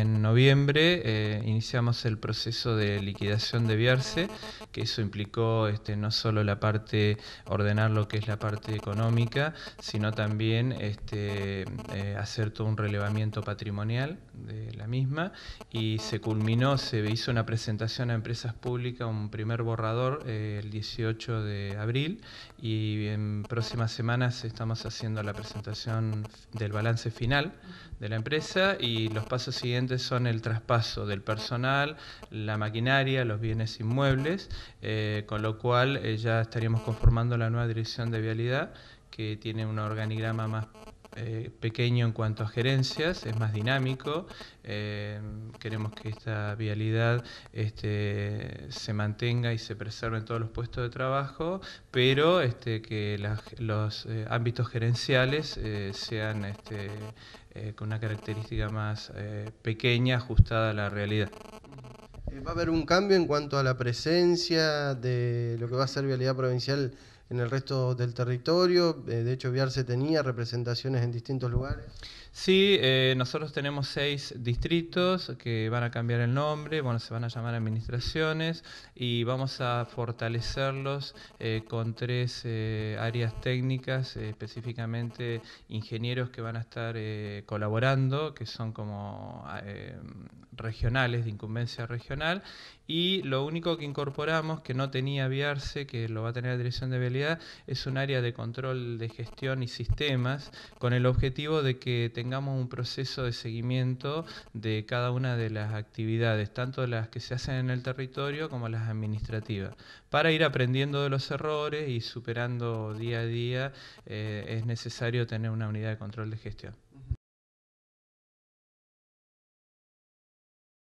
En noviembre eh, iniciamos el proceso de liquidación de Viarse, que eso implicó este, no solo la parte, ordenar lo que es la parte económica, sino también este, eh, hacer todo un relevamiento patrimonial de la misma y se culminó, se hizo una presentación a empresas públicas, un primer borrador eh, el 18 de abril y en próximas semanas estamos haciendo la presentación del balance final de la empresa y los pasos siguientes son el traspaso del personal, la maquinaria, los bienes inmuebles, eh, con lo cual eh, ya estaríamos conformando la nueva dirección de vialidad que tiene un organigrama más eh, pequeño en cuanto a gerencias, es más dinámico. Eh, queremos que esta vialidad este, se mantenga y se preserve en todos los puestos de trabajo, pero este, que los eh, ámbitos gerenciales sean este, con una característica más pequeña, ajustada a la realidad. ¿Va a haber un cambio en cuanto a la presencia de lo que va a ser vialidad provincial en el resto del territorio. Eh, de hecho, se tenía representaciones en distintos lugares. Sí, eh, nosotros tenemos seis distritos que van a cambiar el nombre, bueno, se van a llamar administraciones y vamos a fortalecerlos eh, con tres áreas técnicas, específicamente ingenieros que van a estar colaborando, que son como regionales, de incumbencia regional, y lo único que incorporamos, que no tenía Viarse, que lo va a tener la Dirección de Vialidad, es un área de control de gestión y sistemas, con el objetivo de que tengamos un proceso de seguimiento de cada una de las actividades, tanto las que se hacen en el territorio como las administrativas, para ir aprendiendo de los errores y superando día a día, eh, es necesario tener una unidad de control de gestión.